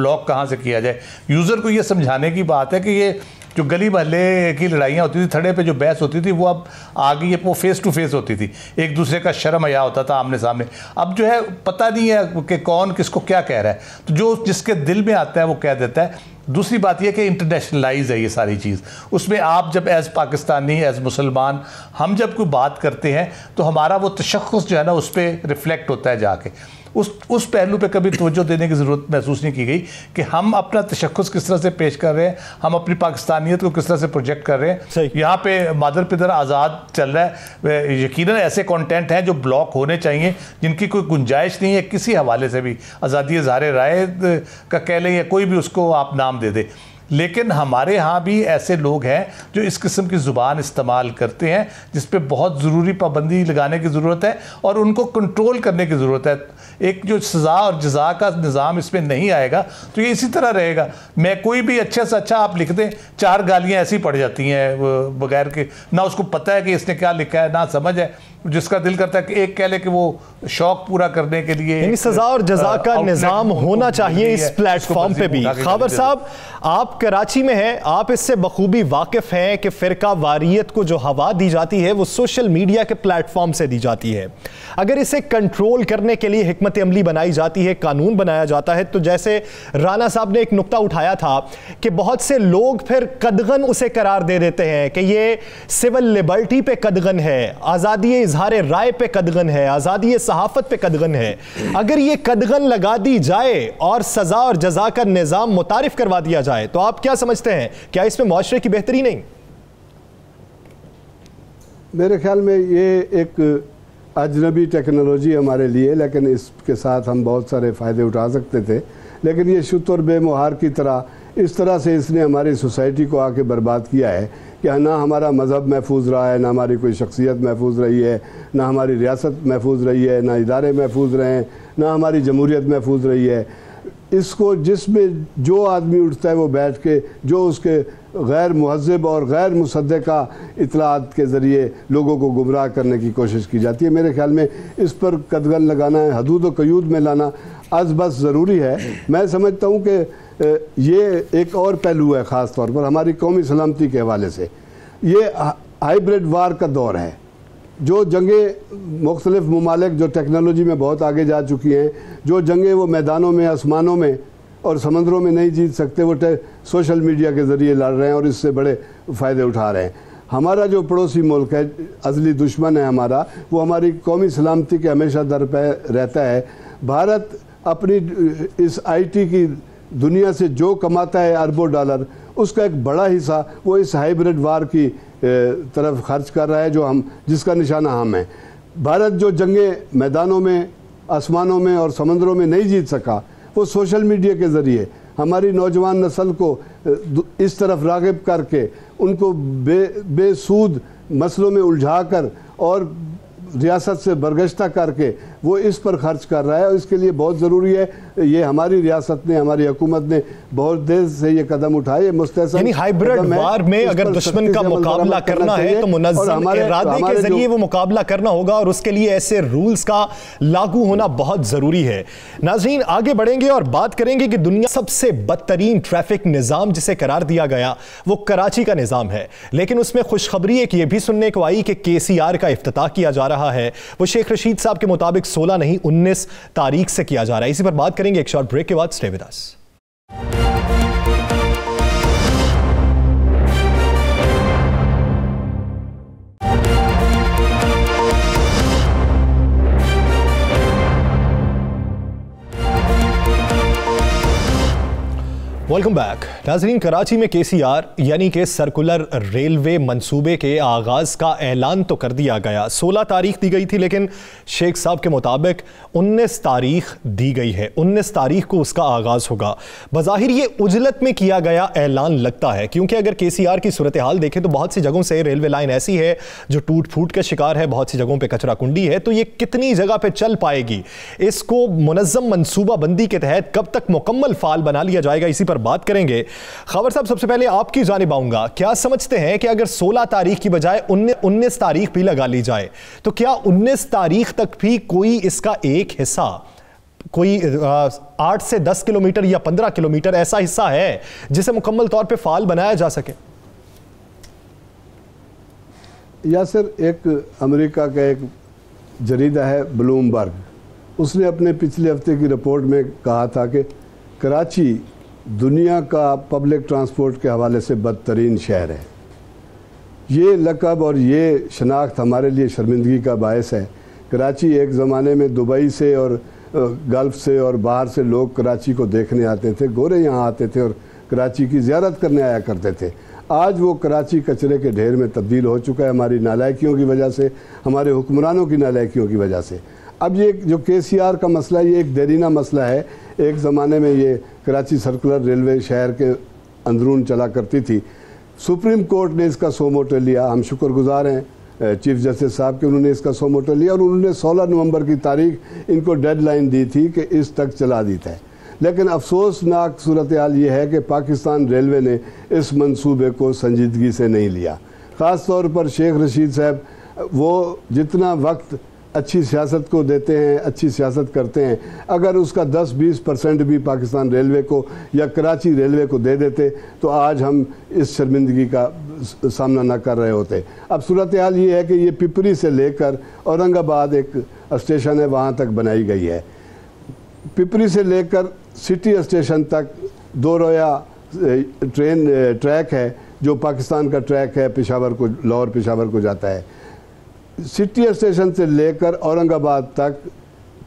ब्लॉक कहाँ से किया जाए यूज़र को ये समझाने की की बात है कि ये जो गली महल्ले की लड़ाइयाँ होती थी थड़े पे जो बहस होती थी वो अब आ गई है वो फेस टू फेस होती थी एक दूसरे का शर्म हया होता था आमने सामने अब जो है पता नहीं है कि कौन किसको क्या कह रहा है तो जो जिसके दिल में आता है वो कह देता है दूसरी बात यह कि इंटरनेशनलाइज है ये सारी चीज़ उसमें आप जब एज़ पाकिस्तानी एज़ मुसलमान हम जब कोई बात करते हैं तो हमारा वो तशखस जो है ना उस पर रिफ्लेक्ट होता है जाके उस उस पहलू पे कभी तोज्जो देने की ज़रूरत महसूस नहीं की गई कि हम अपना तशखस किस तरह से पेश कर रहे हैं हम अपनी पाकिस्तानियत को किस तरह से प्रोजेक्ट कर रहे हैं यहाँ पे मादर पिदर आज़ाद चल रहा है यकीन ऐसे कॉन्टेंट हैं जो ब्लॉक होने चाहिए जिनकी कोई गुंजाइश नहीं है किसी हवाले से भी आज़ादी इजहार राय का कह लें या कोई भी उसको आप नाम दे दें लेकिन हमारे यहाँ भी ऐसे लोग हैं जो इस किस्म की ज़ुबान इस्तेमाल करते हैं जिस पर बहुत ज़रूरी पाबंदी लगाने की ज़रूरत है और उनको कंट्रोल करने की ज़रूरत है एक जो सज़ा और जजा का निज़ाम इसमें नहीं आएगा तो ये इसी तरह रहेगा मैं कोई भी अच्छे से अच्छा आप लिख दें चार गालियाँ ऐसी पड़ जाती हैं बगैर के ना उसको पता है कि इसने क्या लिखा है ना समझ है जिसका दिल करता है कि एक कह ले कि वो शौक पूरा करने के लिए सजा और जजा का निज़ाम होना चाहिए इस प्लेटफॉर्म पे भी खाबर साहब आप कराची में हैं आप इससे बखूबी वाकिफ़ हैं कि फ़िरका वारियत को जो हवा दी जाती है वो सोशल मीडिया के प्लेटफॉर्म से दी जाती है अगर इसे कंट्रोल करने के लिए हमत अमली बनाई जाती है कानून बनाया जाता है तो जैसे राना साहब ने एक नुकता उठाया था कि बहुत से लोग फिर कदगन उसे करार दे देते हैं कि ये सिविल लिबर्टी पे कदगन है आज़ादी इजहार राय पे कदगन है आज़ादी सहाफत पे कदगन है अगर ये कदगन लगा दी जाए और सज़ा और जजा का निज़ाम मुतारफ करवा दिया जाए तो आप क्या समझते हैं क्या इसमें माशरे की बेहतरी नहीं मेरे ख्याल में ये एक अजनबी टेक्नोलॉजी हमारे लिए लेकिन इसके साथ हम बहुत सारे फ़ायदे उठा सकते थे लेकिन ये शुतर बेमुहार की तरह इस तरह से इसने हमारी सोसाइटी को आके बर्बाद किया है कि ना हमारा मज़हब महफूज रहा है ना हमारी कोई शख्सियत महफूज रही है ना हमारी रियासत महफूज रही है ना इदारे महफूज रहे हैं ना हमारी जमहूरीत महफूज रही है इसको जिसमें जो आदमी उठता है वो बैठ के जो उसके गैर महजब और गैर मुसद का इतलात के ज़रिए लोगों को गुमराह करने की कोशिश की जाती है मेरे ख्याल में इस पर कदगन लगाना है हदूद व क्यूद में लाना अज बस ज़रूरी है मैं समझता हूँ कि ये एक और पहलू है ख़ास तौर पर हमारी कौमी सलामती के हवाले से ये हाइब्रिड वार का दौर है जो जंगें मुख्तलिफ ममालिक जो टेक्नोलॉजी में बहुत आगे जा चुकी हैं जो जंगें वो मैदानों में आसमानों में और समंदरों में नहीं जीत सकते वो सोशल मीडिया के ज़रिए लड़ रहे हैं और इससे बड़े फ़ायदे उठा रहे हैं हमारा जो पड़ोसी मुल्क है अजली दुश्मन है हमारा वो हमारी कौमी सलामती के हमेशा दर पर रहता है भारत अपनी इस आईटी की दुनिया से जो कमाता है अरबों डॉलर उसका एक बड़ा हिस्सा वो इस हाइब्रिड वार की तरफ खर्च कर रहा है जो हम जिसका निशाना हम हैं भारत जो जंगे मैदानों में आसमानों में और समंदरों में नहीं जीत सका वो सोशल मीडिया के ज़रिए हमारी नौजवान नस्ल को इस तरफ रागब करके उनको बे बेसूद मसलों में उलझा कर और रियासत से बरगश्ता करके वो इस पर खर्च कर रहा है और इसके लिए बहुत ज़रूरी है ये हमारी रियासत ने हमारी हुकूमत ने बहुत देर से ये कदम उठाए मुस्तैसा यानी हाइब्रिड वार में अगर दुश्मन का मुकाबला करना है तो मुनजम इरादे के जरिए वो मुकाबला करना होगा और उसके लिए ऐसे रूल्स का लागू होना बहुत ज़रूरी है नाजरीन आगे बढ़ेंगे और बात करेंगे कि दुनिया सबसे बदतरीन ट्रैफिक निज़ाम जिसे करार दिया गया वो कराची का निज़ाम है लेकिन उसमें खुशखबरी एक ये भी सुनने को आई कि के सी आर का अफ्ताह किया जा रहा है वो शेख रशीद साहब के मुताबिक सोलह नहीं उन्नीस तारीख से किया जा रहा है इसी पर बात करेंगे एक शॉर्ट ब्रेक के बाद स्टेविदास वेलकम बैक नाजरीन कराची में के सी आर यानी कि सर्कुलर रेलवे मंसूबे के आगाज़ का ऐलान तो कर दिया गया 16 तारीख दी गई थी लेकिन शेख साहब के मुताबिक 19 तारीख दी गई है 19 तारीख को उसका आगाज़ होगा बज़ाहिर ये उजलत में किया गया ऐलान लगता है क्योंकि अगर के सी आर की सूरत हाल देखें तो बहुत सी जगहों से रेलवे लाइन ऐसी है जो टूट फूट का शिकार है बहुत सी जगहों पर कचरा कुंडी है तो ये कितनी जगह पर चल पाएगी इसको मनज़म मनसूबाबंदी के तहत कब तक मुकम्मल फाल बना लिया जाएगा इसी पर बात करेंगे खबर साहब सबसे पहले आपकी जानब आऊंगा क्या समझते हैं कि अगर सोलह तारीख की बजाय उन्नीस तारीख भी लगा ली जाए तो क्या उन्नीस तारीख तक भी कोई इसका एक हिस्सा कोई आठ से दस किलोमीटर या पंद्रह किलोमीटर ऐसा हिस्सा है जिसे मुकम्मल तौर पर फाल बनाया जा सके या सर एक अमेरिका का एक जरीदा है ब्लूमबर्ग उसने अपने पिछले हफ्ते की रिपोर्ट में कहा था कि कराची दुनिया का पब्लिक ट्रांसपोर्ट के हवाले से बदतरीन शहर है ये लकब और ये शनाख्त हमारे लिए शर्मिंदगी का बायस है कराची एक ज़माने में दुबई से और गल्फ़ से और बाहर से लोग कराची को देखने आते थे गोरे यहाँ आते थे और कराची की ज्यारत करने आया करते थे आज वो कराची कचरे के ढेर में तब्दील हो चुका है हमारी नालायकियों की वजह से हमारे हुक्मरानों की नालायकियों की वजह से अब ये जो के का मसला ये एक देरीना मसला है एक ज़माने में ये कराची सर्कुलर रेलवे शहर के अंदरून चला करती थी सुप्रीम कोर्ट ने इसका सोमोटो लिया हम शुक्रगुजार हैं चीफ जस्टिस साहब के उन्होंने इसका सोमोटो लिया और उन्होंने 16 नवंबर की तारीख इनको डेडलाइन दी थी कि इस तक चला दी था लेकिन अफसोसनाक सूरत हाल ये है कि पाकिस्तान रेलवे ने इस मंसूबे को संजीदगी से नहीं लिया ख़ास तौर पर शेख रशीद साहब वो जितना वक्त अच्छी सियासत को देते हैं अच्छी सियासत करते हैं अगर उसका 10-20 परसेंट भी पाकिस्तान रेलवे को या कराची रेलवे को दे देते तो आज हम इस शर्मिंदगी का सामना ना कर रहे होते अब सूरत हाल ये है कि ये पिपरी से लेकर औरंगाबाद एक स्टेशन है वहाँ तक बनाई गई है पिपरी से लेकर सिटी स्टेशन तक दो रोया ट्रेन ट्रैक है जो पाकिस्तान का ट्रैक है पेशावर को लाहौर पेशावर को जाता है सिटी स्टेशन से लेकर औरंगाबाद तक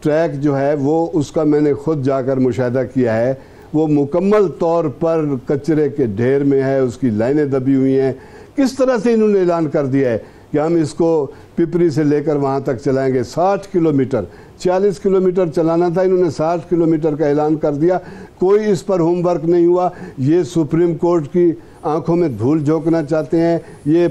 ट्रैक जो है वो उसका मैंने खुद जाकर मुशाह किया है वो मुकम्मल तौर पर कचरे के ढेर में है उसकी लाइनें दबी हुई हैं किस तरह से इन्होंने ऐलान कर दिया है कि हम इसको पिपरी से लेकर वहाँ तक चलाएंगे 60 किलोमीटर 40 किलोमीटर चलाना था इन्होंने 60 किलोमीटर का ऐलान कर दिया कोई इस पर होमवर्क नहीं हुआ ये सुप्रीम कोर्ट की आंखों में धूल झोंकना चाहते हैं ये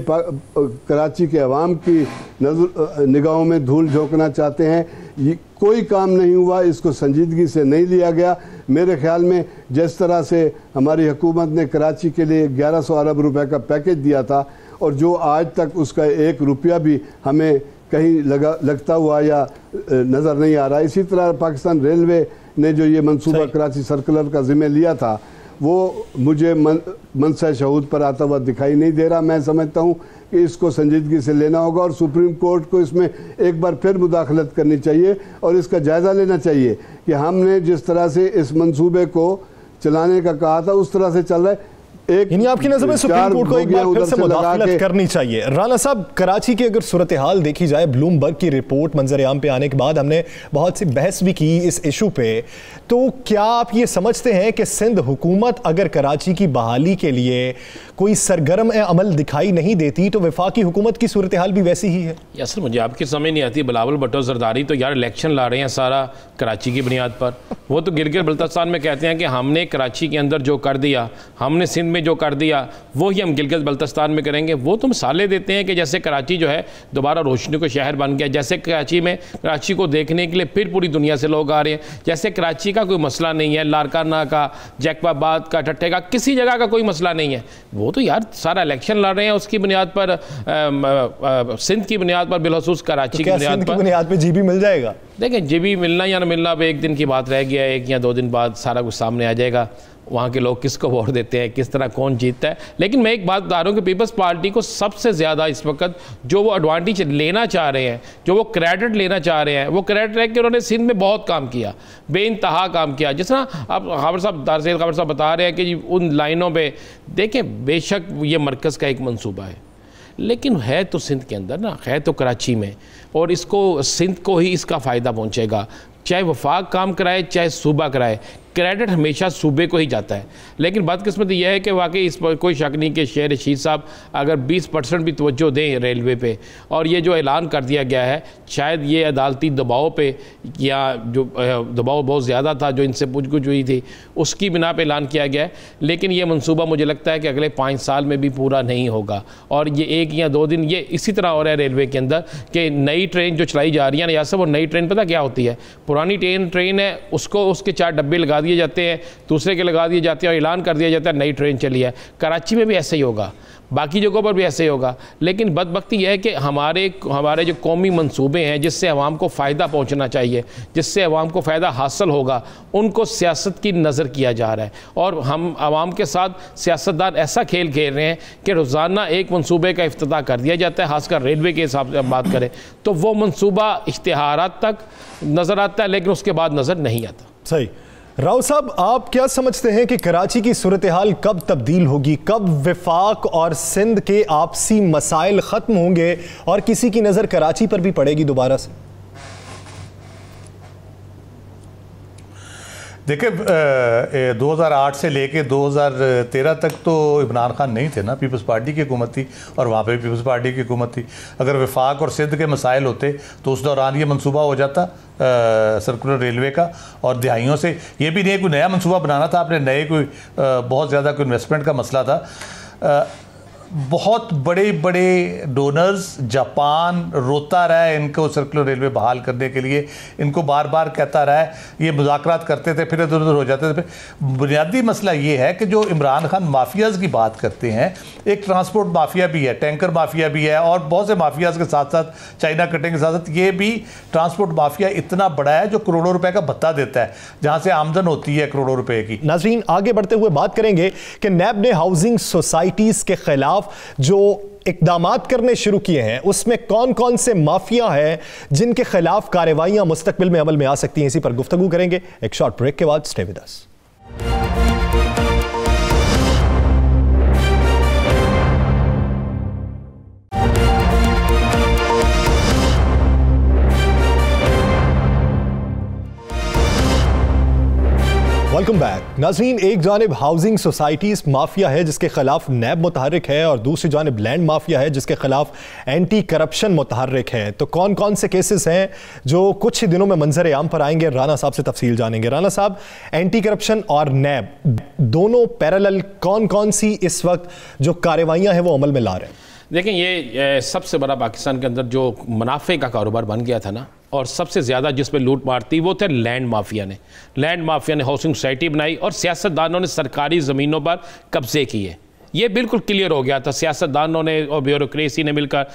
कराची के अवाम की नजर निगाहों में धूल झोंकना चाहते हैं ये कोई काम नहीं हुआ इसको संजीदगी से नहीं लिया गया मेरे ख्याल में जिस तरह से हमारी हुकूमत ने कराची के लिए 1100 अरब रुपए का पैकेज दिया था और जो आज तक उसका एक रुपया भी हमें कहीं लगा लगता हुआ या नज़र नहीं आ रहा इसी तरह पाकिस्तान रेलवे ने जो ये मंसूबा कराची सर्कुलर का ज़िम्मे लिया था वो मुझे मन मनसा शहूद पर आता हुआ दिखाई नहीं दे रहा मैं समझता हूँ कि इसको संजीदगी से लेना होगा और सुप्रीम कोर्ट को इसमें एक बार फिर मुदाखलत करनी चाहिए और इसका जायज़ा लेना चाहिए कि हमने जिस तरह से इस मंसूबे को चलाने का कहा था उस तरह से चल रहा है यानी आपकी नजर में सुप्रीम कोर्ट को एक बार फिर से मुदाखलत करनी चाहिए राणा साहब कराची की अगर सूरत हाल देखी जाए ब्लूमबर्ग की रिपोर्ट मंजर आम पे आने के बाद हमने बहुत सी बहस भी की इस इशू पे तो क्या आप ये समझते हैं कि सिंध हुकूमत अगर कराची की बहाली के लिए कोई सरगर्म अमल दिखाई नहीं देती तो विफाकी हुकूमत की सूरत हाल भी वैसी ही है या सर मुझे आपकी समझ नहीं आती बिलावल भट्टो जरदारी तो यार इलेक्शन ला रहे हैं सारा कराची की बुनियाद पर वो तो गिर गिर बल्तस्तान में कहते हैं कि हमने कराची के अंदर जो कर दिया हमने सिंध में जो कर दिया वो ही हम गिलगित बल्तिस्तान में करेंगे वो तो साले देते हैं कि जैसे कराची जो है दोबारा रोशनी को शहर बन गया जैसे कराची में कराची को देखने के लिए फिर पूरी दुनिया से लोग आ रहे हैं जैसे कराची का कोई मसला नहीं है लारकाना का जैकबाबाद का ठट्ठे का किसी जगह का कोई मसला नहीं है वो तो यार सारा इलेक्शन लड़ रहे हैं उसकी बुनियाद पर सिंध की बुनियाद पर बिलखसूस कराची तो की बुनियाद पर बुनियाद पर जी भी मिल जाएगा देखें जी भी मिलना या ना मिलना अब एक दिन की बात रह गया एक या दो दिन बाद सारा कुछ सामने आ जाएगा वहाँ के लोग किसको वोट देते हैं किस तरह कौन जीतता है लेकिन मैं एक बात बता रहा हूँ कि पीपल्स पार्टी को सबसे ज़्यादा इस वक्त जो वो एडवांटेज लेना चाह रहे हैं जो वो क्रेडिट लेना चाह रहे हैं वो क्रेडिट है कि उन्होंने सिंध में बहुत काम किया बे काम किया जिस तरह आप खबर साहब दारसेल खबर साहब बता रहे हैं कि उन लाइनों पर देखें बेशक ये मरकज़ का एक मनसूबा है लेकिन है तो सिंध के अंदर ना है तो कराची में और इसको सिंध को ही इसका फ़ायदा पहुँचेगा चाहे वफाक काम कराए चाहे सूबा कराए क्रेडिट हमेशा सूबे को ही जाता है लेकिन बदकस्मत यह है कि वाकई इस पर कोई शक नहीं कि शेर रशीद साहब अगर 20 परसेंट भी तोज्जो दें रेलवे पे और ये जो ऐलान कर दिया गया है शायद ये अदालती दबाव पे या जो दबाव बहुत ज़्यादा था जो इनसे पूछ गुछ हुई थी उसकी बिना पर ऐलान किया गया है लेकिन ये मनसूबा मुझे लगता है कि अगले पाँच साल में भी पूरा नहीं होगा और ये एक या दो दिन ये इसी तरह हो रहा है रेलवे के अंदर कि नई ट्रेन जो चलाई जा रही है ना यासब और नई ट्रेन पता क्या होती है पुरानी ट्रेन ट्रेन है उसको उसके चार डब्बे लगा दिए जाते हैं दूसरे के लगा दिए जाते हैं और ऐलान कर दिया जाता है नई ट्रेन चली है कराची में भी ऐसे ही होगा बाकी जगहों पर भी ऐसे ही होगा लेकिन बदबकती यह है कि हमारे हमारे जो कौमी मनसूबे हैं जिससे आवाम को फ़ायदा पहुँचना चाहिए जिससे आवाम को फ़ायदा हासिल होगा उनको सियासत की नज़र किया जा रहा है और हम आवाम के साथ सियासतदान ऐसा खेल खेल रहे हैं कि रोज़ाना एक मनसूबे का अफ्ताह कर दिया जाता है खासकर रेलवे के हिसाब से हम बात करें तो वो मनसूबा इश्तहार तक नज़र आता है लेकिन उसके बाद नज़र नहीं आता सही राव साहब आप क्या समझते हैं कि कराची की सूरत हाल कब तब्दील होगी कब विफाक और सिंध के आपसी मसाइल ख़त्म होंगे और किसी की नज़र कराची पर भी पड़ेगी दोबारा से देखिए 2008 से लेके 2013 तक तो इमरान खान नहीं थे ना पीपल्स पार्टी की हुकूमत थी और वहाँ पे भी पीपल्स पार्टी की हुकूमत थी अगर विफाक और सिंध के मसाइल होते तो उस दौरान ये मनसूबा हो जाता सर्कुलर रेलवे का और दिहाइयों से ये भी नहीं कोई नया मनसूबा बनाना था आपने नए कोई बहुत ज़्यादा कोई इन्वेस्टमेंट का मसला था आ, बहुत बड़े बड़े डोनर्स जापान रोता रहा है इनको सर्कुलर रेलवे बहाल करने के लिए इनको बार बार कहता रहा है ये मुजाकर करते थे फिर इधर उधर हो जाते थे फिर बुनियादी मसला ये है कि जो इमरान खान माफियाज़ की बात करते हैं एक ट्रांसपोर्ट माफिया भी है टैंकर माफिया भी है और बहुत से माफियाज़ के साथ साथ चाइना कटिंग के साथ साथ ये भी ट्रांसपोर्ट माफिया इतना बड़ा है जो करोड़ों रुपये का भत्ता देता है जहाँ से आमदन होती है करोड़ों रुपये की नाजीन आगे बढ़ते हुए बात करेंगे कि नैब ने हाउसिंग सोसाइटीज़ के खिलाफ खिलाफ जो इकदाम करने शुरू किए हैं उसमें कौन कौन से माफिया हैं जिनके खिलाफ कार्रवाइयाँ मुस्तबिल में अमल में आ सकती हैं इसी पर गुफ्तु करेंगे एक शॉर्ट ब्रेक के बाद स्टे वेलकम बैक नाजरीन एक जानब हाउसिंग सोसाइटीज़ माफिया है जिसके खिलाफ नैब मुतहरक है और दूसरी जानब लैंड माफिया है जिसके खिलाफ एंटी करप्शन मुतहरक है तो कौन कौन से केसेस हैं जो कुछ ही दिनों में मंजर आम पर आएंगे राना साहब से तफसील जानेंगे राना साहब एंटी करप्शन और नैब दोनों पैरल कौन कौन सी इस वक्त जो कार्रवाइयाँ हैं वो अमल में ला रहे हैं देखें ये सबसे बड़ा पाकिस्तान के अंदर जो मुनाफे का कारोबार बन गया था ना और सबसे ज़्यादा जिस पर लूट मार थी वो थे लैंड माफिया ने लैंड माफिया ने हाउसिंग सोसाइटी बनाई और सियासतदानों ने सरकारी ज़मीनों पर कब्ज़े किए ये बिल्कुल क्लियर हो गया था सियासतदानों ने और ब्यूरोक्रेसी ने मिलकर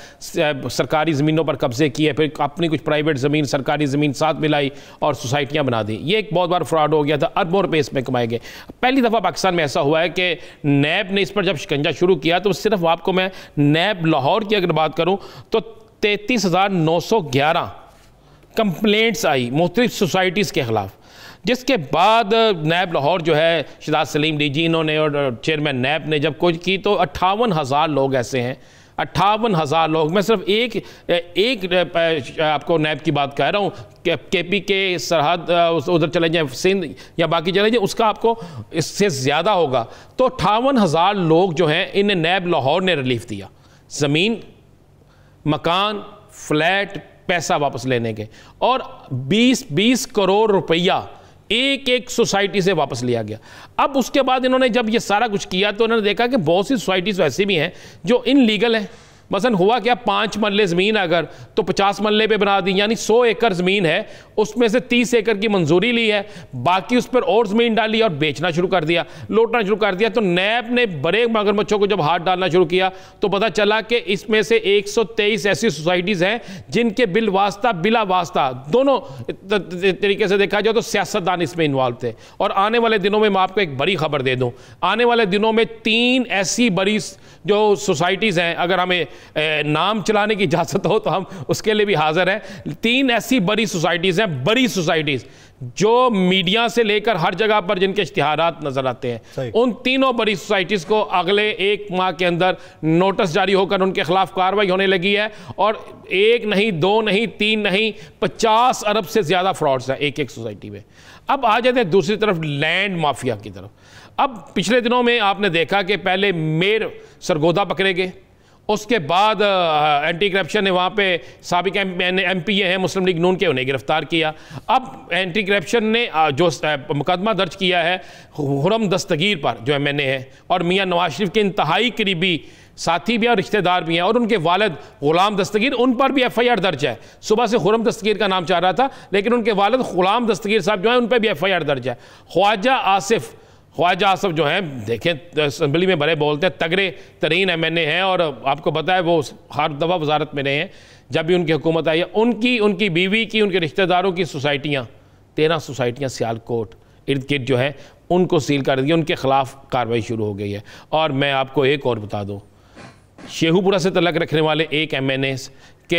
सरकारी ज़मीनों पर कब्ज़े किए फिर अपनी कुछ प्राइवेट ज़मीन सरकारी ज़मीन साथ मिलाई और सोसाइटियाँ बना दी ये एक बहुत बार फ्रॉड हो गया था अरबों रुपये इसमें कमाए गए पहली दफ़ा पाकिस्तान में ऐसा हुआ है कि नैब ने इस पर जब शिकंजा शुरू किया तो सिर्फ आपको मैं नैब लाहौर की अगर बात करूँ तो तैंतीस हज़ार नौ सौ ग्यारह कंप्लेंट्स आई मुख्तलिफ सोसाइटीज़ के ख़िलाफ़ जिसके बाद नैब लाहौर जो है शिदाज सलीम डी जी इन्होंने और चेयरमैन नैब ने जब कुछ की तो अट्ठावन हज़ार लोग ऐसे हैं अट्ठावन हज़ार लोग मैं सिर्फ एक एक आपको नैब की बात कह रहा हूँ के, के पी के सरहद उधर चले जाएँ सिंध या बाकी चले जाएँ उसका आपको इससे ज़्यादा होगा तो अट्ठावन हज़ार लोग जो हैं इन्हें नैब लाहौर ने रिलीफ दिया ज़मीन मकान फ्लैट पैसा वापस लेने के और 20 20 करोड़ रुपया एक एक सोसाइटी से वापस लिया गया अब उसके बाद इन्होंने जब ये सारा कुछ किया तो इन्होंने देखा कि बहुत सी सोसाइटीज़ ऐसी भी हैं जो इनलीगल हैं मसलन हुआ क्या पाँच मरले ज़मीन अगर तो पचास मल्ले पे बना दी यानी सौ एकड़ ज़मीन है उसमें से तीस एकड़ की मंजूरी ली है बाकी उस पर और ज़मीन डाली और बेचना शुरू कर दिया लौटना शुरू कर दिया तो नैब ने बड़े मगरमच्छों को जब हाथ डालना शुरू किया तो पता चला कि इसमें से एक सौ तेईस ऐसी सोसाइटीज़ हैं जिनके बिल वास्ता बिला वास्ता दोनों तरीके से देखा जाए तो सियासतदान इसमें इन्वॉल्व थे और आने वाले दिनों में मैं आपको एक बड़ी खबर दे दूँ आने वाले दिनों में तीन ऐसी बड़ी जो सोसाइटीज़ हैं अगर हमें नाम चलाने की इजाज़त हो तो हम उसके लिए भी हाजिर हैं तीन ऐसी बड़ी सोसाइटीज़ हैं बड़ी सोसाइटीज़ जो मीडिया से लेकर हर जगह पर जिनके इश्तहार नज़र आते हैं उन तीनों बड़ी सोसाइटीज़ को अगले एक माह के अंदर नोटिस जारी होकर उनके खिलाफ कार्रवाई होने लगी है और एक नहीं दो नहीं तीन नहीं पचास अरब से ज़्यादा फ्रॉड्स हैं एक एक सोसाइटी में अब आ जाते हैं दूसरी तरफ लैंड माफिया की तरफ अब पिछले दिनों में आपने देखा कि पहले मेर सरगोदा पकड़े गए उसके बाद एंटी करप्शन ने वहाँ पे सबक एम पी ए हैं मुस्लिम लीग नून के उन्हें गिरफ्तार किया अब एंटी करप्शन ने जो मुकदमा दर्ज किया है हुरम दस्तगीर पर जो एम एन ए है और मियाँ नवाज शरीफ के इंतहाई करीबी साथी भी हैं और रिश्तेदार भी हैं और उनके वालद ग़ुलाम दस्तगीर उन पर भी एफ़ आई आर दर्ज है सुबह से हुरम दस्तगीर का नाम चाह रहा था लेकिन उनके वालद ग़ुलाम दस्तगीर साहब जो हैं उन पर भी एफ़ आई आर दर्ज है ख्वाजा आसिफ़ ख्वाजा आसफ जो हैं देखें असम्बली में बड़े बोलते हैं तगड़े तरीन एम एन ए हैं और आपको पता है वो हर दफ़ा वजारत में रहे हैं जब भी उनकी हुकूमत आई है उनकी उनकी बीवी की उनके रिश्तेदारों की सोसाइटियाँ तेरह सोसाइटियाँ सियालकोट इर्द गिर्द जो है उनको सील कर दिया उनके ख़िलाफ़ कार्रवाई शुरू हो गई है और मैं आपको एक और बता दूँ शेहूपुरा से तलक रखने वाले एक एम एन एस कि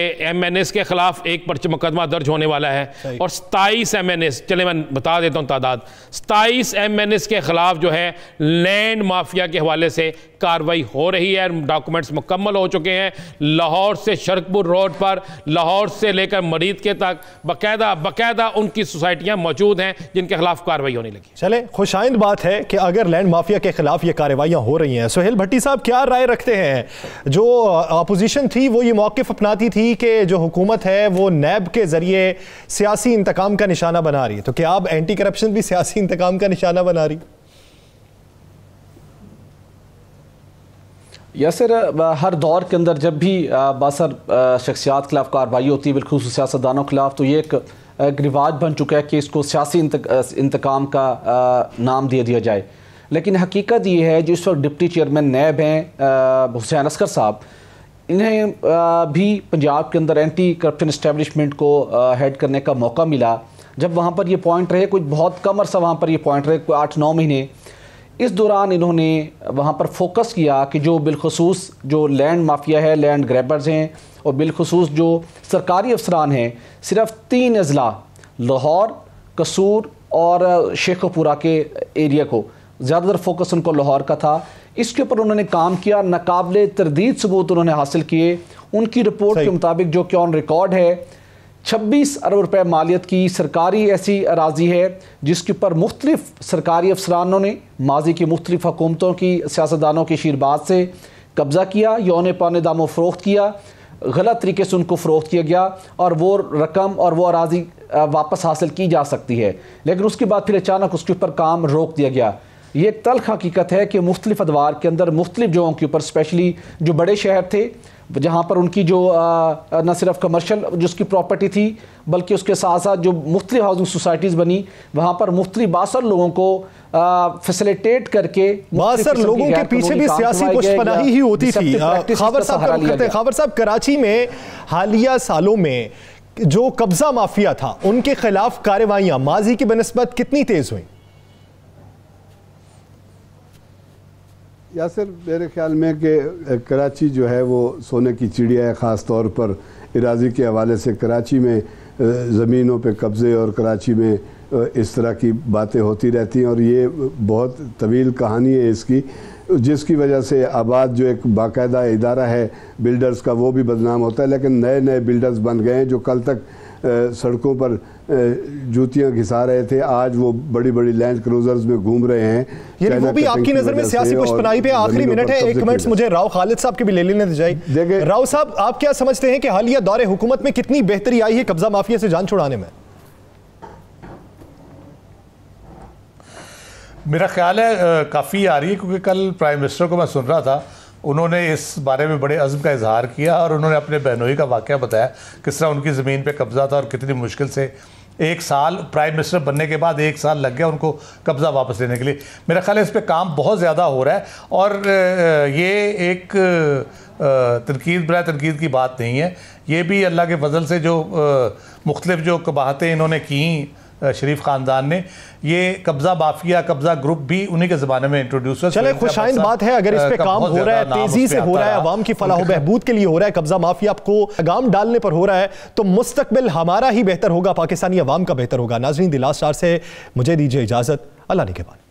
एस के खिलाफ एक पर्च मुकदमा दर्ज होने वाला है और सताईस एस चले मैं बता देता हूँ तादाद सताईस एस के खिलाफ जो है लैंड माफिया के हवाले से कार्रवाई हो रही है डॉक्यूमेंट्स मुकम्मल हो चुके हैं लाहौर से शरकपुर रोड पर लाहौर से लेकर मरीद के तक बाकायदा बाकायदा उनकी सोसाइटियाँ मौजूद हैं जिनके खिलाफ कार्रवाई होने लगी चले खुशाइंद बात है कि अगर लैंड माफिया के खिलाफ ये कार्रवाइयाँ हो रही हैं सुहेल भट्टी साहब क्या राय रखते हैं जो अपोजिशन थी वो ये मौकफ अपनाती थी थी कि जो हुकूमत है वो नैब के ज़रिए सियासी इंतकाम का निशाना बना रही है तो क्या अब एंटी करप्शन भी सियासी इंतकाम का निशाना बना रही है सर हर दौर के अंदर जब भी बासर शख्सियात के खिलाफ कार्रवाई होती है बिल्कुल सियासतदानों के खिलाफ तो ये एक एक रिवाज बन चुका है कि इसको सियासी इंतकाम का नाम दे दिया जाए लेकिन हकीकत ये है जो इस वक्त डिप्टी चेयरमैन नैब हैं हुसैन असकर साहब इन्हें भी पंजाब के अंदर एंटी करप्शन इस्टेबलिशमेंट को हेड करने का मौका मिला जब वहाँ पर ये पॉइंट रहे कुछ बहुत कम अरसा वहाँ पर ये पॉइंट रहे कोई आठ नौ महीने इस दौरान इन्होंने वहाँ पर फोकस किया कि जो बिलखसूस जो लैंड माफिया है लैंड ग्रैबर्स हैं और बिलखसूस जो सरकारी अफसरान हैं सिर्फ तीन अजला लाहौर कसूर और शेखपुरा के एरिया को ज़्यादातर फोकस उनको लाहौर का था इसके ऊपर उन्होंने काम किया नाकबले तरदीद सबूत उन्होंने हासिल किए उनकी रिपोर्ट के मुताबिक जो कि ऑन रिकॉर्ड है छब्बीस अरब रुपये मालियत की सरकारी ऐसी अराजी है जिसके ऊपर मुख्तलिफ सरकारी अफसरानों ने माजी की मुख्तलिफ हकूमतों की सियासतदानों की शीरबाद से कब्ज़ा किया यौन पाने दामों फ़रोख्त किया गलत तरीके से उनको फ़रोख्त किया गया और वो रकम और वो अराजी वापस हासिल की जा सकती है लेकिन उसके बाद फिर अचानक उसके ऊपर काम रोक दिया गया ये एक तलख हकीकत है कि मुख्तलिफ अदवार के अंदर मुख्तलिफ जगहों के ऊपर स्पेशली जो बड़े शहर थे जहाँ पर उनकी जो न सिर्फ कमर्शल जिसकी प्रॉपर्टी थी बल्कि उसके साथ साथ जो मुख्तलि हाउसिंग सोसाइटीज़ बनी वहाँ पर मुख्तलि बासर लोगों को फैसिलिटेट करके बासर लोगों के पीछे भी सियासी पुष्पनाही ही होती थी हाँ, खबर साहब खबर साहब कराची में हालिया सालों में जो कब्जा माफिया था उनके खिलाफ कार्रवाइयाँ माजी की बनस्बत कितनी तेज़ हुई यासर मेरे ख्याल में कि कराची जो है वो सोने की चिड़िया है ख़ास तौर पर इराजी के हवाले से कराची में ज़मीनों पे कब्ज़े और कराची में इस तरह की बातें होती रहती हैं और ये बहुत तवील कहानी है इसकी जिसकी वजह से आबाद जो एक बाकायदा इदारा है बिल्डर्स का वो भी बदनाम होता है लेकिन नए नए बिल्डर्स बन गए हैं जो कल तक सड़कों पर जूतियां घिसा रहे थे आज वो बड़ी बड़ी लैंड क्रूजर्स में घूम रहे हैं ये वो भी आपकी नजर में सियासी पुष्पनाई पे आखिरी मिनट है एक मिनट मुझे राव खालिद साहब के भी ले लेने जाए राव साहब आप क्या समझते हैं कि हालिया दौरे हुकूमत में कितनी बेहतरी आई है कब्जा माफिया से जान छुड़ाने में मेरा ख्याल है काफ़ी आ रही है क्योंकि कल प्राइम मिनिस्टर को मैं सुन रहा था उन्होंने इस बारे में बड़े अज़म का इजहार किया और उन्होंने अपने बहनोई का वाक़ बताया किस तरह उनकी ज़मीन पर कब्ज़ा था और कितनी मुश्किल से एक साल प्राइम मिनिस्टर बनने के बाद एक साल लग गया उनको कब्ज़ा वापस लेने के लिए मेरा ख्याल है इस पर काम बहुत ज़्यादा हो रहा है और ये एक तनकीद बरा तनकीद की बात नहीं है ये भी अल्लाह के फजल से जो मुख्तलिफ़ जो कबाहतें इन्होंने कहीं शरीफ ख़ानदान ने ये कब्ज़ा माफिया कब्ज़ा ग्रुप भी उन्हीं के ज़माने में इंट्रोड्यूस हुआ चले खुशाइन बात है अगर इस पे काम हो रहा है तेज़ी से हो रहा है आवाम की फलाह बहबूद के लिए हो रहा है कब्ज़ा माफिया आपको गाम डालने पर हो रहा है तो मुस्तबिल हमारा ही बेहतर होगा पाकिस्तानी अवाम का बेहतर होगा नाजरीन दिलास चार से मुझे दीजिए इजाज़त अल्लाह ने के बाद